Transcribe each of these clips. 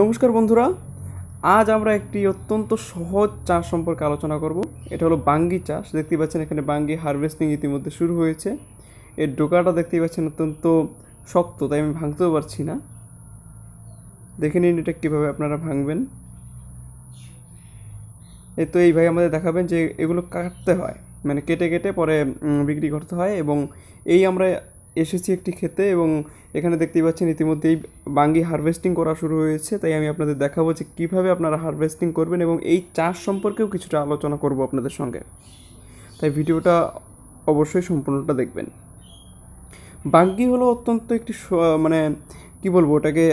নমস্কার বন্ধুরা আজ আমরা একটি অত্যন্ত সহজ চাষ সম্পর্কে আলোচনা করব এটা হলো বাঙ্গি চাষ দেখতে পাচ্ছেন এখানে বাঙ্গি হারভেস্টিং ইতিমধ্যে শুরু হয়েছে এর ডোকাটা দেখতেই পাচ্ছেন অত্যন্ত শক্ত তাই আমি ভাঙতেও পারছি না দেখে নিন এটা কীভাবে আপনারা ভাঙবেন এ তো এই ভাই আমাদের দেখাবেন যে এগুলো কাটতে হয় মানে কেটে কেটে পরে বিক্রি করতে হয় এবং এই আমরা এসেছি একটি খেতে এবং এখানে দেখতেই পাচ্ছেন ইতিমধ্যেই বাঙ্গি হারভেস্টিং করা শুরু হয়েছে তাই আমি আপনাদের দেখাবো যে কীভাবে আপনারা হারভেস্টিং করবেন এবং এই চাষ সম্পর্কেও কিছুটা আলোচনা করব আপনাদের সঙ্গে তাই ভিডিওটা অবশ্যই সম্পূর্ণটা দেখবেন বাঙ্গি হলো অত্যন্ত একটি মানে কি বলবো ওটাকে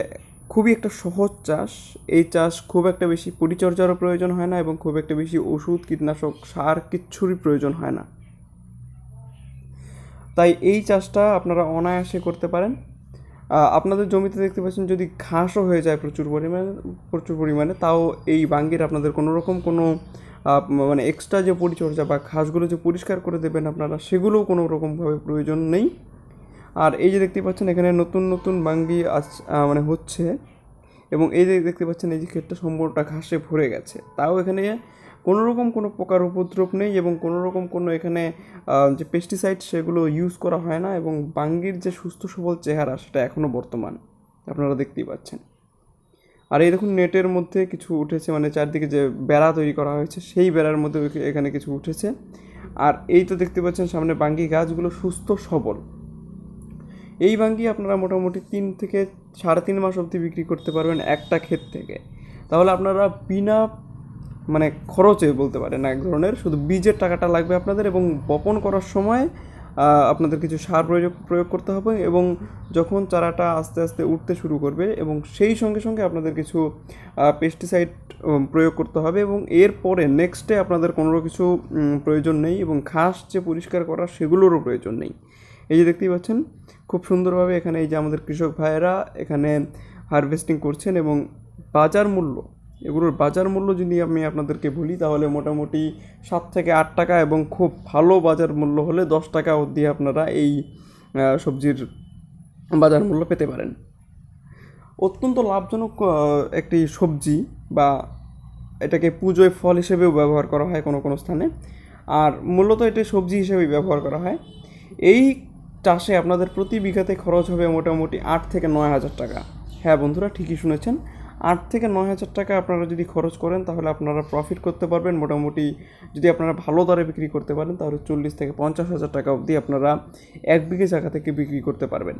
খুবই একটা সহজ চাষ এই চাষ খুব একটা বেশি পরিচর্যারও প্রয়োজন হয় না এবং খুব একটা বেশি ওষুধ কীটনাশক সার কিচ্ছুরই প্রয়োজন হয় না তাই এই চাষটা আপনারা অনায়াসে করতে পারেন আপনাদের জমিতে দেখতে পাচ্ছেন যদি ঘাসও হয়ে যায় প্রচুর পরিমাণে প্রচুর পরিমাণে তাও এই বাঙ্গির আপনাদের কোনো রকম কোনো মানে এক্সট্রা যে পরিচর্যা বা ঘাসগুলো যে পরিষ্কার করে দেবেন আপনারা সেগুলোও কোনো রকমভাবে প্রয়োজন নেই আর এই যে দেখতে পাচ্ছেন এখানে নতুন নতুন বাঙ্গি আস মানে হচ্ছে এবং এই যে দেখতে পাচ্ছেন এই যে ক্ষেতটা সম্পূর্ণটা ঘাসে ভরে গেছে তাও এখানে কোনোরকম কোনো পোকার উপদ্রব নেই এবং কোনো রকম কোনো এখানে যে পেস্টিসাইড সেগুলো ইউজ করা হয় না এবং বাঙ্গির যে সুস্থ সবল চেহারা সেটা এখনও বর্তমান আপনারা দেখতেই পাচ্ছেন আর এই দেখুন নেটের মধ্যে কিছু উঠেছে মানে চারদিকে যে বেড়া তৈরি করা হয়েছে সেই বেড়ার মধ্যে এখানে কিছু উঠেছে আর এই তো দেখতে পাচ্ছেন সামনে বাঙ্গি গাছগুলো সুস্থ সবল এই বাঙ্গি আপনারা মোটামুটি তিন থেকে সাড়ে তিন মাস অবধি বিক্রি করতে পারবেন একটা ক্ষেত থেকে তাহলে আপনারা বিনা মানে খরচে বলতে পারেন এক ধরনের শুধু বীজের টাকাটা লাগবে আপনাদের এবং বপন করার সময় আপনাদের কিছু সার প্রয়োগ প্রয়োগ করতে হবে এবং যখন চারাটা আস্তে আস্তে উঠতে শুরু করবে এবং সেই সঙ্গে সঙ্গে আপনাদের কিছু পেস্টিসাইড প্রয়োগ করতে হবে এবং এরপরে নেক্সটে আপনাদের কোনো কিছু প্রয়োজন নেই এবং ঘাস যে পরিষ্কার করা সেগুলোরও প্রয়োজন নেই এই যে দেখতেই পাচ্ছেন খুব সুন্দরভাবে এখানে এই যে আমাদের কৃষক ভাইয়েরা এখানে হারভেস্টিং করছেন এবং বাজার মূল্য এগুলোর বাজার মূল্য যদি আমি আপনাদেরকে বলি তাহলে মোটামুটি সাত থেকে আট টাকা এবং খুব ভালো বাজার মূল্য হলে দশ টাকা অবধি আপনারা এই সবজির বাজার মূল্য পেতে পারেন অত্যন্ত লাভজনক একটি সবজি বা এটাকে পুজোয় ফল হিসেবেও ব্যবহার করা হয় কোনো কোনো স্থানে আর মূলত এটি সবজি হিসেবেই ব্যবহার করা হয় এই চাষে আপনাদের প্রতি বিঘাতে খরচ হবে মোটামুটি আট থেকে নয় হাজার টাকা হ্যাঁ বন্ধুরা ঠিকই শুনেছেন আট থেকে নয় হাজার টাকা আপনারা যদি খরচ করেন তাহলে আপনারা প্রফিট করতে পারবেন মোটামুটি যদি আপনারা ভালো দরে বিক্রি করতে পারেন তাহলে চল্লিশ থেকে পঞ্চাশ হাজার টাকা অবধি আপনারা এক বিঘে জায়গা থেকে বিক্রি করতে পারবেন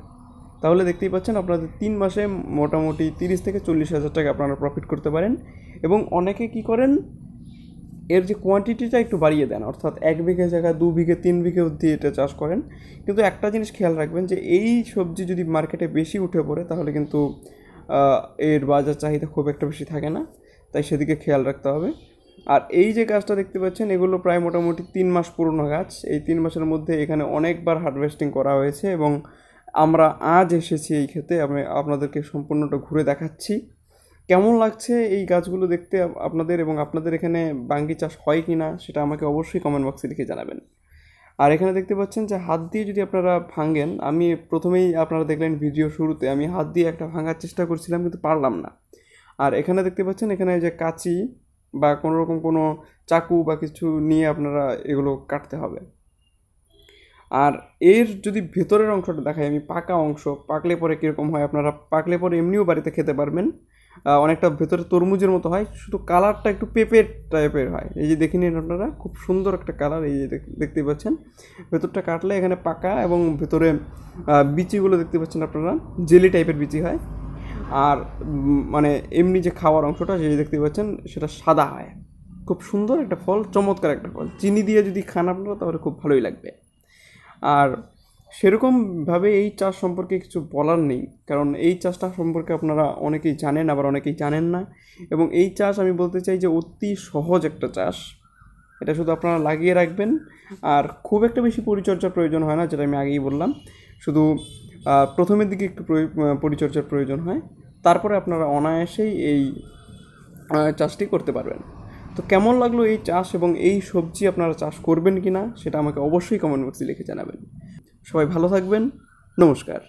তাহলে দেখতেই পাচ্ছেন আপনাদের তিন মাসে মোটামুটি তিরিশ থেকে চল্লিশ হাজার টাকা আপনারা প্রফিট করতে পারেন এবং অনেকে কি করেন এর যে কোয়ান্টিটিটা একটু বাড়িয়ে দেন অর্থাৎ এক বিঘে জায়গা দু বিঘে তিন বিঘে অবধি এটা চাষ করেন কিন্তু একটা জিনিস খেয়াল রাখবেন যে এই সবজি যদি মার্কেটে বেশি উঠে পড়ে তাহলে কিন্তু এর বাজার চাহিদা খুব একটা বেশি থাকে না তাই সেদিকে খেয়াল রাখতে হবে আর এই যে গাছটা দেখতে পাচ্ছেন এগুলো প্রায় মোটামুটি তিন মাস পুরনো গাছ এই তিন মাসের মধ্যে এখানে অনেকবার হারভেস্টিং করা হয়েছে এবং আমরা আজ এসেছি এই ক্ষেতে আমি আপনাদেরকে সম্পূর্ণটা ঘুরে দেখাচ্ছি কেমন লাগছে এই গাছগুলো দেখতে আপনাদের এবং আপনাদের এখানে বাঙ্গি চাষ হয় কি না সেটা আমাকে অবশ্যই কমেন্ট বক্সে লিখে জানাবেন আর এখানে দেখতে পাচ্ছেন যে হাত দিয়ে যদি আপনারা ভাঙেন আমি প্রথমেই আপনারা দেখলেন ভিডিও শুরুতে আমি হাত দিয়ে একটা ভাঙার চেষ্টা করছিলাম কিন্তু পারলাম না আর এখানে দেখতে পাচ্ছেন এখানে যে কাঁচি বা কোনো রকম কোনো চাকু বা কিছু নিয়ে আপনারা এগুলো কাটতে হবে আর এর যদি ভেতরের অংশটা দেখাই আমি পাকা অংশ পাকলে পরে কীরকম হয় আপনারা পাকলে পরে এমনিও বাড়িতে খেতে পারবেন অনেকটা ভেতরে তরমুজের মতো হয় শুধু কালারটা একটু পেঁপের টাইপের হয় এই যে দেখে নিন আপনারা খুব সুন্দর একটা কালার এই যে দেখতে পাচ্ছেন ভেতরটা কাটলে এখানে পাকা এবং ভেতরে বিচিগুলো দেখতে পাচ্ছেন আপনারা জেলি টাইপের বিচি হয় আর মানে এমনি যে খাওয়ার অংশটা যে দেখতে পাচ্ছেন সেটা সাদা হয় খুব সুন্দর একটা ফল চমৎকার একটা ফল চিনি দিয়ে যদি খান আপনারা তাহলে খুব ভালোই লাগবে আর সেরকমভাবে এই চাষ সম্পর্কে কিছু বলার নেই কারণ এই চাষটা সম্পর্কে আপনারা অনেকেই জানেন আবার অনেকেই জানেন না এবং এই চাষ আমি বলতে চাই যে অতি সহজ একটা চাষ এটা শুধু আপনারা লাগিয়ে রাখবেন আর খুব একটা বেশি পরিচর্যার প্রয়োজন হয় না যেটা আমি আগেই বললাম শুধু প্রথমের দিকে একটু পরিচর্যার প্রয়োজন হয় তারপরে আপনারা অনায়াসেই এই চাষটি করতে পারবেন তো কেমন লাগলো এই চাষ এবং এই সবজি আপনারা চাষ করবেন কি না সেটা আমাকে অবশ্যই কমেন্ট বক্সে লিখে জানাবেন সবাই ভালো থাকবেন নমস্কার